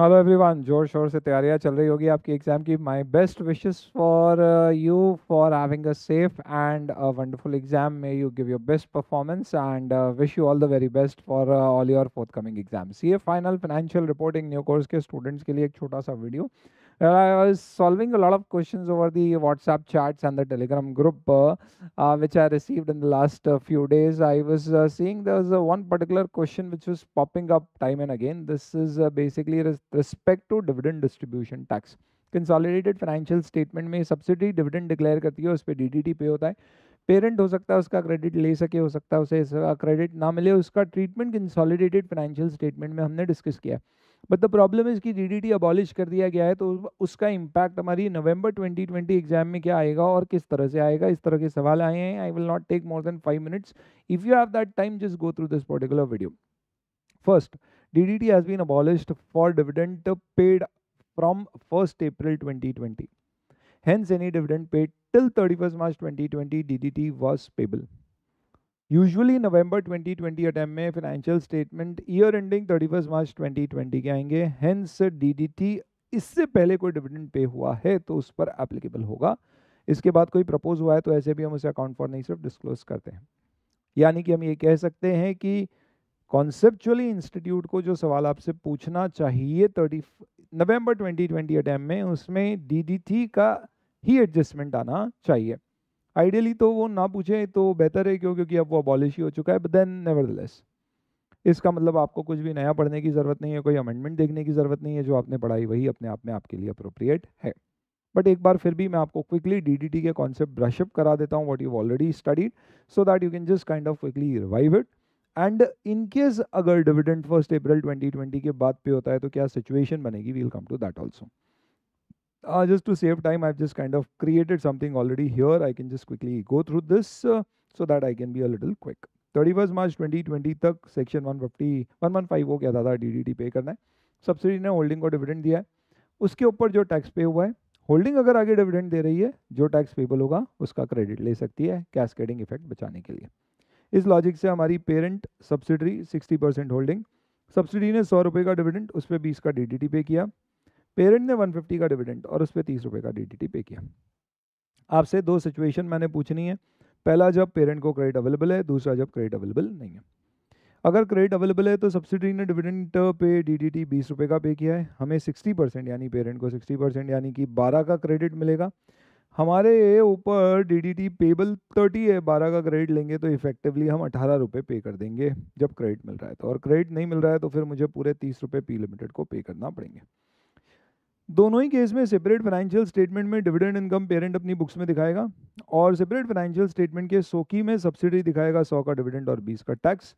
Hello everyone जोर शोर से तैयारियां चल रही होगी आपकी एग्ज़ाम की my best wishes for you for having a safe and a wonderful exam may you give your best performance and wish you all the very best for all your forthcoming exam C final financial reporting new course के students के लिए एक छोटा सा video Uh, I was solving a lot of questions over the WhatsApp chats and the Telegram group, uh, uh, which I received in the last uh, few days. I was uh, seeing there was uh, one particular question which was popping up time and again. This is uh, basically res- respect to dividend distribution tax. Consolidated financial statement में subsidy dividend declare करती है उस पर D पे होता है parent हो सकता है उसका क्रेडिट ले सके हो सकता है उसे क्रेडिट ना मिले उसका ट्रीटमेंट कंसॉलिडेटेड फाइनेंशियल स्टेटमेंट में हमने डिस्कस किया है but the problem is the DDT abolish कर दिया गया है तो उसका इम्पैक्ट हमारी नवंबर 2020 एग्जाम में क्या आएगा और किस तरह से आएगा इस तरह के सवाल आए हैं I will not take more than five minutes if you have that time just go through this particular video first D D DDT has been abolished for dividend paid from 1st April 2020. Hence, any dividend paid till 31st March 2020, it was payable usually November 2020 attempt में financial statement year ending 31 March 2020 के आएंगे hence DDT इससे पहले कोई dividend pay हुआ है तो उस पर एप्लीकेबल होगा इसके बाद कोई प्रपोज हुआ है तो ऐसे भी हम उसे अकाउंट फॉर नहीं सिर्फ डिस्क्लोज करते हैं यानी कि हम ये कह सकते हैं कि कॉन्सेप्चुअली इंस्टीट्यूट को जो सवाल आपसे पूछना चाहिए थर्टी नवम्बर ट्वेंटी अटैम्प में उसमें डी का ही एडजस्टमेंट आना चाहिए आइडियली तो वो ना पूछे तो बेहतर है क्यों क्योंकि अब वो अबॉलिश ही हो चुका है बट देन नेवर इसका मतलब आपको कुछ भी नया पढ़ने की ज़रूरत नहीं है कोई अमेंडमेंट देखने की ज़रूरत नहीं है जो आपने पढ़ाई वही अपने आप में आपके लिए अप्रोप्रिएट है बट एक बार फिर भी मैं आपको क्विकली डी के कॉन्सेप्ट ब्रशअप करा देता हूँ what you already studied so that you can just kind of quickly revive it and in case अगर डिविडेंड फर्स्ट अप्रैल ट्वेंटी के बाद पे होता है तो क्या सिचुएशन बनेगी we'll come to that also Uh, just to save time, I've just kind of created something already here. I can just quickly go through this uh, so that I can be a little quick. 31st March 2020 तक section 150 115 को क्या D T पे करना है subsidy ने holding को dividend दिया है उसके ऊपर जो टैक्स पे हुआ है होल्डिंग अगर आगे डिविडेंड दे रही है जो टैक्स पेबल होगा उसका क्रेडिट ले सकती है कैस्केडिंग इफेक्ट बचाने के लिए इस लॉजिक से हमारी parent subsidy 60 percent holding subsidy ने सौ रुपये का डिविडेंड उस पर बीस का डीडीटी पे किया पेरेंट ने 150 का डिविडेंड और उस पर तीस रुपये का डीटीटी पे किया आपसे दो सिचुएशन मैंने पूछनी है पहला जब पेरेंट को क्रेडिट अवेलेबल है दूसरा जब क्रेडिट अवेलेबल नहीं है अगर क्रेडिट अवेलेबल है तो सब्सिडी ने डिविडेंट पे डीडीटी बीस रुपये का पे किया है हमें सिक्सटी परसेंट यानी पेरेंट को सिक्सटी परसेंट यानी कि बारह का क्रेडिट मिलेगा हमारे ऊपर डीडीटी पेबल थर्टी है बारह का क्रेडिट लेंगे तो इफेक्टिवली हम अठारह रुपये पे कर देंगे जब क्रेडिट मिल रहा है तो और क्रेडिट नहीं मिल रहा है तो फिर मुझे पूरे तीस रुपये पी लिमिटेड को पे करना पड़ेंगे दोनों ही केस में सेपरेट फाइनेंशियल स्टेटमेंट में डिविडेंड इनकम पेरेंट अपनी बुक्स में दिखाएगा और सेपरेट फाइनेंशियल स्टेटमेंट के सोकी में सब्सिडी दिखाएगा सौ का डिविडेंड और बीस का टैक्स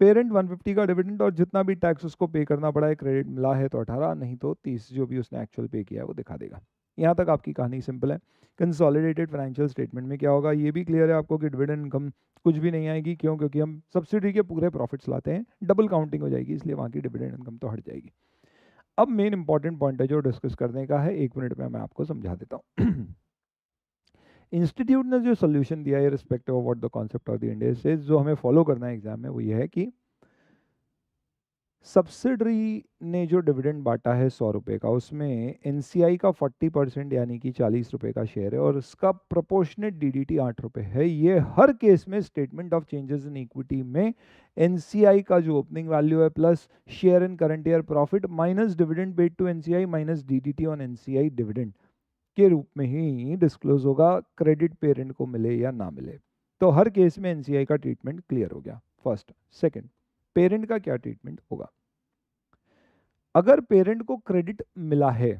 पेरेंट 150 का डिविडेंड और जितना भी टैक्स उसको पे करना पड़ा है क्रेडिट मिला है तो 18 नहीं तो 30 जो भी उसने एक्चुअल पे किया है वो दिखा देगा यहाँ तक आपकी कहानी सिंपल है कंसोलिडेटेड फाइनेंशियल स्टेटमेंट में क्या होगा ये भी क्लियर है आपको कि डिविडेंड इनकम कुछ भी नहीं आएगी क्यों क्योंकि हम सब्सिडी के पूरे प्रॉफिट्स लाते हैं डबल काउंटिंग हो जाएगी इसलिए वहाँ की डिविडेंड इनकम तो हट जाएगी अब मेन इंपॉर्टेंट पॉइंट है जो डिस्कस करने का है एक मिनट में मैं आपको समझा देता हूँ इंस्टीट्यूट ने जो सोल्यूशन दिया है respective of the concept of the India से जो हमें फॉलो करना है एग्जाम में वो ये है कि सब्सिडरी ने जो डिविडेंड बांटा है सौ रुपये का उसमें एन का फोर्टी परसेंट यानी कि चालीस रुपये का शेयर है और डी प्रोपोर्शनेट टी आठ रुपये है ये हर केस में statement of changes in equity में एन का जो ओपनिंग वैल्यू है plus share in current year profit minus dividend paid to N minus D on N dividend के रूप में ही डिस्क्लोज होगा क्रेडिट पेरेंट को मिले या ना मिले तो हर केस में एन का ट्रीटमेंट क्लियर हो गया फर्स्ट सेकेंड पेरेंट का क्या ट्रीटमेंट होगा अगर पेरेंट को क्रेडिट मिला है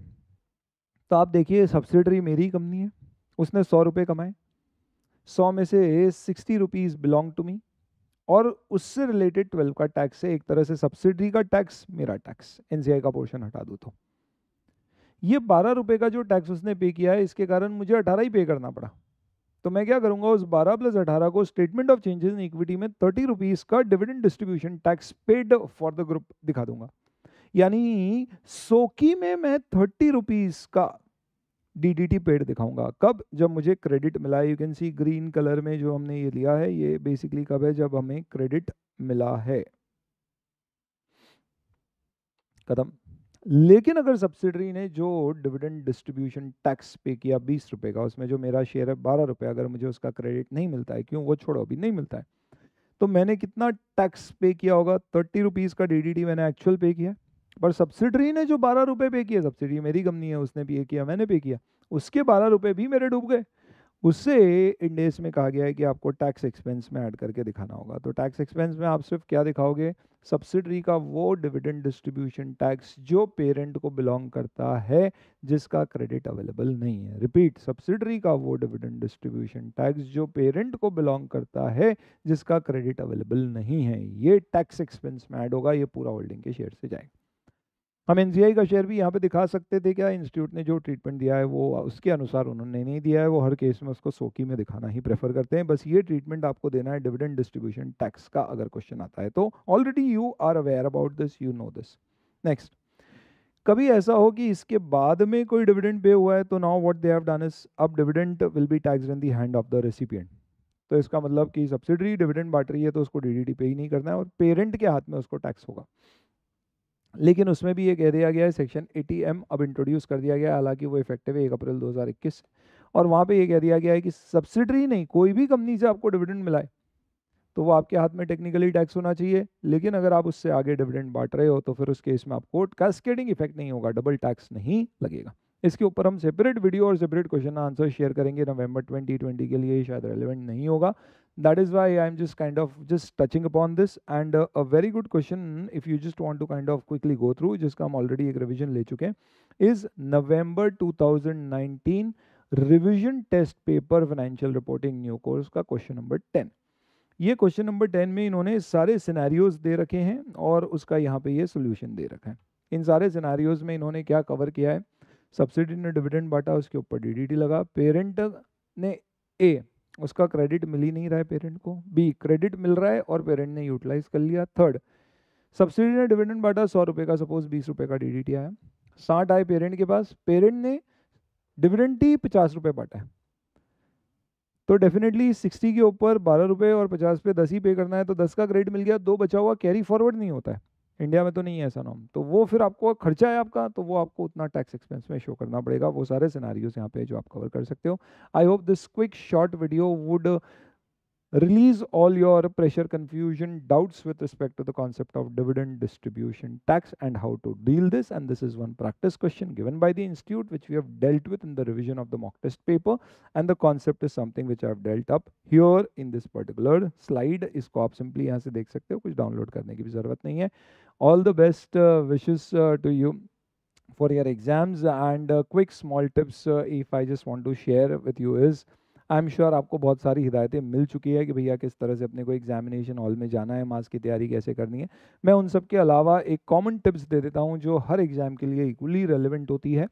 तो आप देखिए सब्सिडरी मेरी कंपनी है उसने सौ रुपये कमाए सौ में से sixty rupees belong to me और उससे रिलेटेड ट्वेल्व का टैक्स है एक तरह से सब्सिडी का टैक्स मेरा टैक्स एनसीआई का पोर्शन हटा दो तो ये बारह रुपये का जो टैक्स उसने पे किया है इसके कारण मुझे अठारह ही पे करना पड़ा तो मैं क्या करूंगा उस बारह प्लस अठारह को statement of changes in equity में थर्टी रुपीज़ का dividend distribution tax paid for the group दिखा दूंगा यानी सोकी में मैं थर्टी रुपीज का डीडीटी पेड दिखाऊंगा कब जब मुझे क्रेडिट मिला you can see green colour में जो हमने ये लिया है ये बेसिकली कब है जब हमें क्रेडिट मिला है कदम लेकिन अगर सब्सिडरी ने जो डिविडेंड डिस्ट्रीब्यूशन टैक्स पे किया बीस रुपए का उसमें जो मेरा शेयर है बारह रुपए अगर मुझे उसका क्रेडिट नहीं मिलता है क्यों वो छोड़ो अभी नहीं मिलता है तो मैंने कितना टैक्स पे किया होगा थर्टी रुपीज़ का डीडीटी मैंने एक्चुअल पे किया पर सब्सिडरी ने जो बारह रुपये पे किया सब्सिडी मेरी कंपनी है उसने पे किया मैंने पे किया उसके बारह रुपये भी मेरे डूब गए उससे इंडेस में कहा गया है कि आपको टैक्स एक्सपेंस में ऐड करके दिखाना होगा तो टैक्स एक्सपेंस में आप सिर्फ क्या दिखाओगे सब्सिडरी का वो डिविडेंड डिस्ट्रीब्यूशन टैक्स जो पेरेंट को बिलोंग करता है जिसका क्रेडिट अवेलेबल नहीं है रिपीट सब्सिडरी का वो डिविडेंड डिस्ट्रीब्यूशन टैक्स जो पेरेंट को बिलोंग करता है जिसका क्रेडिट अवेलेबल नहीं है ये टैक्स एक्सपेंस में ऐड होगा ये पूरा होल्डिंग के शेयर से जाएगा हम एन का शेयर भी यहाँ पे दिखा सकते थे क्या हाँ, इंस्टीट्यूट ने जो ट्रीटमेंट दिया है वो उसके अनुसार उन्होंने नहीं दिया है वो हर केस में उसको सोकी में दिखाना ही प्रेफर करते हैं बस ये ट्रीटमेंट आपको देना है डिविडेंड डिस्ट्रीब्यूशन टैक्स का अगर क्वेश्चन आता है तो already you are aware about this you know this next कभी ऐसा हो कि इसके बाद में कोई डिविडेंड पे हुआ है तो now what they have done is अब dividend will be tax in the hand of the recipient तो इसका मतलब कि सब्सिडरी डिविडेंड बांट रही है तो उसको डीडीटी पे ही नहीं करना है और पेरेंट के हाथ में उसको टैक्स होगा लेकिन उसमें भी ये कह दिया गया है सेक्शन 80M अब इंट्रोड्यूस कर दिया गया हालांकि वो इफेक्टिव है एक अप्रैल 2021 और वहाँ पे ये कह दिया गया है कि सब्सिडरी नहीं कोई भी कंपनी से आपको डिविडेंड मिलाए तो वो आपके हाथ में टेक्निकली टैक्स होना चाहिए लेकिन अगर आप उससे आगे डिविडेंड बांट रहे हो तो फिर उस केस में आपको कैस्केडिंग इफेक्ट नहीं होगा डबल टैक्स नहीं लगेगा इसके ऊपर हम सेपरेट वीडियो और सेपरेट क्वेश्चन आंसर शेयर करेंगे नवंबर 2020 के लिए शायद रेलिवेंट नहीं होगा that is why I am just kind of just touching upon this and a very good question if you just want to kind of quickly go through जिसका हम already एक revision ले चुके हैं is November two revision test paper financial reporting new course का question number ten ये question number ten में इन्होंने सारे सिनेरियोज दे रखे हैं और उसका यहाँ पे ये सोल्यूशन दे रखा है इन सारे सिनेरियोज में इन्होंने क्या कवर किया है सब्सिडी ने डिविडेंड बांटा उसके ऊपर डीडीटी लगा पेरेंट ने ए उसका क्रेडिट मिल ही नहीं रहा है पेरेंट को बी क्रेडिट मिल रहा है और पेरेंट ने यूटिलाइज कर लिया थर्ड सब्सिडी ने डिविडेंड बांटा सौ रुपये का सपोज बीस रुपये का डीडीटी आया साठ आए पेरेंट के पास पेरेंट ने डिविडेंट ही पचास रुपये बांटा है तो डेफिनेटली सिक्सटी के ऊपर बारह रुपये और पचास पे दस ही पे करना है तो दस का क्रेडिट मिल गया दो बचा हुआ कैरी फॉरवर्ड नहीं होता है इंडिया में तो नहीं है ऐसा नॉम तो वो फिर आपको खर्चा है आपका तो वो आपको उतना टैक्स एक्सपेंस में शो करना पड़ेगा वो सारे सिनारियोज यहाँ पे जो आप कवर कर सकते हो I hope this quick short video would Release all your pressure, confusion, doubts with respect to the concept of dividend distribution tax and how to deal this. And this is one practice question given by the institute, which we have dealt with in the revision of the mock test paper. And the concept is something which I have dealt up here in this particular slide. इसको आप simply as से देख सकते हो download करने की भी ज़रूरत नहीं है. All the best uh, wishes uh, to you. for your exams and uh, quick small tips uh, if i just want to share with you is I am sure आपको बहुत सारी हिदायतें मिल चुकी है कि भैया किस तरह से अपने को एग्जामिनेशन हॉल में जाना है मार्क्स की तैयारी कैसे करनी है मैं उन सब के अलावा एक कॉमन टिप्स दे देता हूँ जो हर एग्ज़ाम के लिए इक्वली रेलिवेंट होती है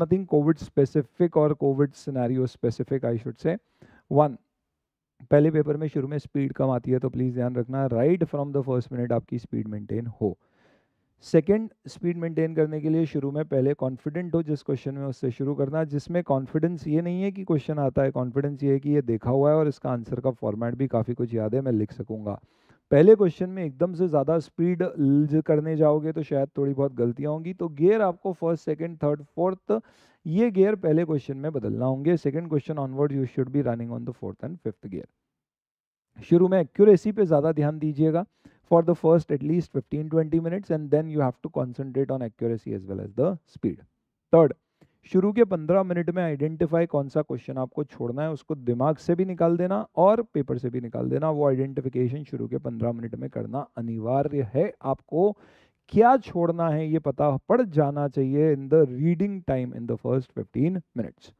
नथिंग कोविड स्पेसिफिक और covid scenario specific I should say one पहले पेपर में शुरू में स्पीड कम आती है तो प्लीज़ ध्यान रखना right from the first minute आपकी स्पीड मेंटेन हो सेकेंड स्पीड मेंटेन करने के लिए शुरू में पहले कॉन्फिडेंट हो जिस क्वेश्चन में उससे शुरू करना जिसमें कॉन्फिडेंस ये नहीं है कि क्वेश्चन आता है कॉन्फिडेंस ये है कि ये देखा हुआ है और इसका आंसर का फॉर्मेट भी काफ़ी कुछ याद है मैं लिख सकूँगा पहले क्वेश्चन में एकदम से ज़्यादा स्पीड करने जाओगे तो शायद थोड़ी बहुत गलतियाँ होंगी तो गेयर आपको फर्स्ट सेकेंड थर्ड फोर्थ ये गेयर पहले क्वेश्चन में बदलना होंगे second question onward you should be running on the fourth and fifth gear शुरू में एक्यूरेसी पे ज़्यादा ध्यान दीजिएगा for the first at least 15 20 minutes and then you have to concentrate on accuracy as well as the speed third शुरू के पंद्रह minute में आइडेंटिफाई कौन सा क्वेश्चन आपको छोड़ना है उसको दिमाग से भी निकाल देना और पेपर से भी निकाल देना वो आइडेंटिफिकेशन शुरू के पंद्रह मिनट में करना अनिवार्य है आपको क्या छोड़ना है ये पता पड़ जाना चाहिए in the reading time in the first fifteen minutes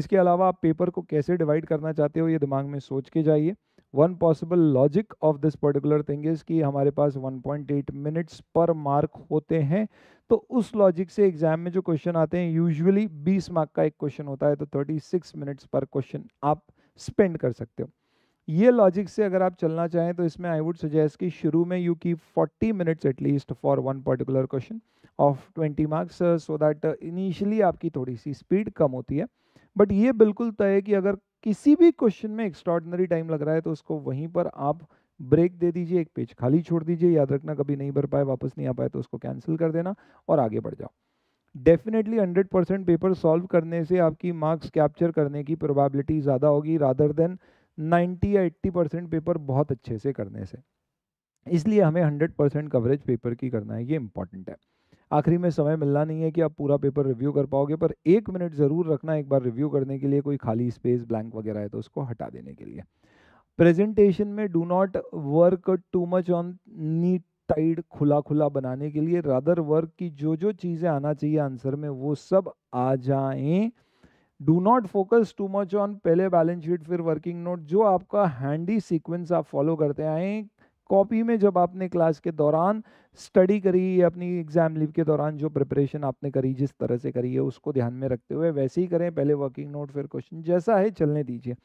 इसके अलावा आप पेपर को कैसे डिवाइड करना चाहते हो ये दिमाग में सोच के जाइए one possible logic of this particular thing is कि हमारे पास 1.8 मिनट्स पर मार्क होते हैं तो उस लॉजिक से एग्जाम में जो क्वेश्चन आते हैं यूजुअली 20 मार्क का एक क्वेश्चन होता है तो 36 मिनट्स पर क्वेश्चन आप स्पेंड कर सकते हो ये लॉजिक से अगर आप चलना चाहें तो इसमें आई वुड सजेस्ट कि शुरू में यू की 40 minutes at least for one particular question of 20 marks so that initially आपकी थोड़ी सी स्पीड कम होती है बट ये बिल्कुल तय है कि अगर किसी भी क्वेश्चन में एक्स्ट्रॉडनरी टाइम लग रहा है तो उसको वहीं पर आप ब्रेक दे दीजिए एक पेज खाली छोड़ दीजिए याद रखना कभी नहीं भर पाए वापस नहीं आ पाए तो उसको कैंसिल कर देना और आगे बढ़ जाओ definitely hundred percent paper solve करने से आपकी मार्क्स कैप्चर करने की प्रोबेबिलिटी ज़्यादा होगी रादर देन 90 या 80 परसेंट पेपर बहुत अच्छे से करने से इसलिए हमें 100 परसेंट कवरेज पेपर की करना है ये इंपॉर्टेंट है आखिरी में समय मिलना नहीं है कि आप पूरा पेपर रिव्यू कर पाओगे पर एक मिनट ज़रूर रखना एक बार रिव्यू करने के लिए कोई खाली स्पेस ब्लैंक वगैरह है तो उसको हटा देने के लिए प्रेजेंटेशन में do not work too much on neat tidy खुला खुला बनाने के लिए रादर वर्क की जो जो चीज़ें आना चाहिए आंसर में वो सब आ जाएं do not focus too much on पहले बैलेंस शीट फिर वर्किंग नोट जो आपका हैंडी सीक्वेंस आप फॉलो करते आए कॉपी में जब आपने क्लास के दौरान स्टडी करी या अपनी एग्ज़ाम लीव के दौरान जो प्रिपरेशन आपने करी जिस तरह से करी है उसको ध्यान में रखते हुए वैसे ही करें पहले वर्किंग नोट फिर क्वेश्चन जैसा है चलने दीजिए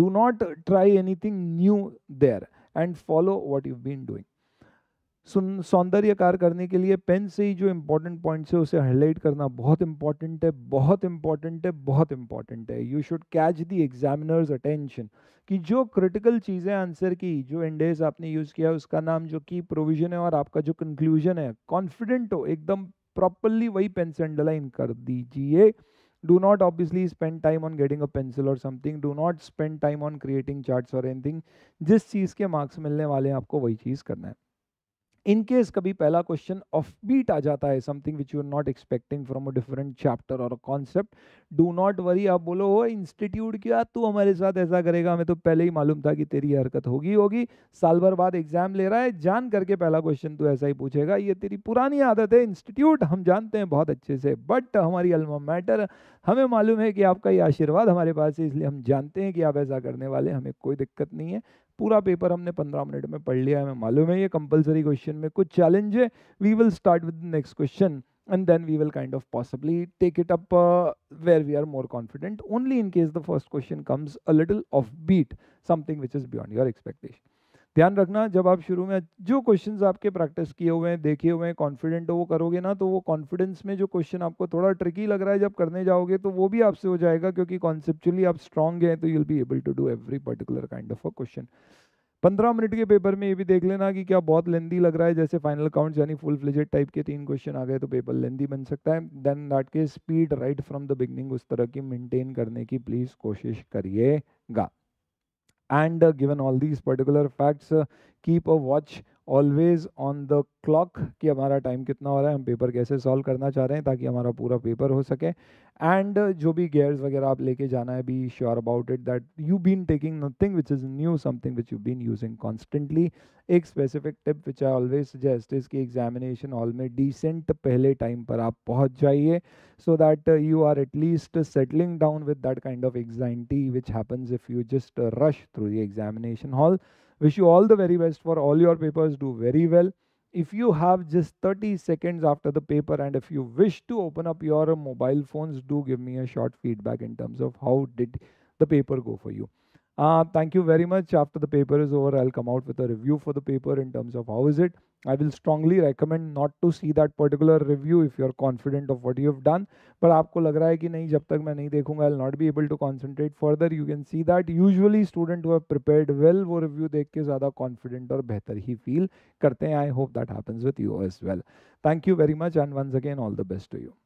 do not try anything new there and follow what you been doing सुन सौंदर्यकार करने के लिए पेन से ही जो इम्पोर्टेंट पॉइंट्स है उसे हाईलाइट करना बहुत इंपॉर्टेंट है बहुत इंपॉर्टेंट है बहुत इंपॉर्टेंट है you should catch the examiner's attention कि जो क्रिटिकल चीज़ें आंसर की जो इंडेज आपने यूज़ किया उसका नाम जो की प्रोविजन है और आपका जो कंक्लूजन है कॉन्फिडेंट हो एकदम प्रॉपरली वही पेन से अंडरलाइन कर दीजिए do not obviously spend time on getting a pencil or something do not spend time on creating charts or anything जिस चीज़ के मार्क्स मिलने वाले हैं आपको वही चीज़ करना है इनकेस कभी पहला क्वेश्चन ऑफ बीट आ जाता है something which you are not expecting from a different chapter और कॉन्सेप्ट डू नॉट वरी आप बोलो हो इंस्टीट्यूट क्या तू हमारे साथ ऐसा करेगा हमें तो पहले ही मालूम था कि तेरी हरकत होगी होगी साल भर बाद एग्जाम ले रहा है जान करके पहला क्वेश्चन तू ऐसा ही पूछेगा ये तेरी पुरानी आदत है इंस्टीट्यूट हम जानते हैं बहुत अच्छे से बट हमारी अलमा मैटर हमें मालूम है कि आपका ये आशीर्वाद हमारे पास है इसलिए हम जानते हैं कि आप ऐसा करने वाले हमें कोई दिक्कत नहीं है पूरा पेपर हमने पंद्रह मिनट में पढ़ लिया है हमें मालूम है ये कंपलसरी क्वेश्चन में कुछ चैलेंज है we will start with next question and then we will kind of possibly take it up where we are more confident only in case the first question comes a little off beat something which is beyond your expectation ध्यान रखना जब आप शुरू में जो questions आपके practice किए हुए हैं देखे हुए हैं कॉन्फिडेंट हो वो करोगे ना तो वो कॉन्फिडेंस में जो क्वेश्चन आपको थोड़ा ट्रिकी लग रहा है जब करने जाओगे तो वो भी आपसे हो जाएगा क्योंकि कॉन्सेप्चुअली आप स्ट्रांग हैं तो you'll be able to do every particular kind of a question पंद्रह मिनट के पेपर में ये भी देख लेना कि क्या बहुत लेंदी लग रहा है जैसे फाइनल काउंट यानी फुल फ्लिजेड टाइप के तीन क्वेश्चन आ गए तो पेपर लेंदी बन सकता है देन दैट के speed right from the beginning उस तरह की मेंटेन करने की प्लीज़ कोशिश करिएगा and uh, given all these particular facts uh, keep a watch always on the clock कि हमारा टाइम कितना हो रहा है हम पेपर कैसे सॉल्व करना चाह रहे हैं ताकि हमारा पूरा पेपर हो सके एंड जो भी गेयर्स वगैरह आप लेके जाना है be sure about it that you been taking nothing which is new something which you been using constantly एक specific tip which I always suggest is कि एग्जामिनेशन हॉल में डिसेंट पहले टाइम पर आप पहुँच जाइए so that you are at least settling down with that kind of anxiety which happens if you just rush through the examination hall Wish you all the very best for all your papers. Do very well. If you have just 30 seconds after the paper and if you wish to open up your mobile phones, do give me a short feedback in terms of how did the paper go for you. Uh, thank you very much. After the paper is over, I'll come out with a review for the paper in terms of how is it. I will strongly recommend not to see that particular review if you are confident of what you have done पर आपको लग रहा है कि नहीं जब तक मैं नहीं देखूंगा I not be able to concentrate further you can see that usually student हुआ प्रिपेयर्ड वेल वो रिव्यू देख के ज़्यादा कॉन्फिडेंट और बेहतर ही फील करते हैं I hope that happens with you as well thank you very much and once again all the best to you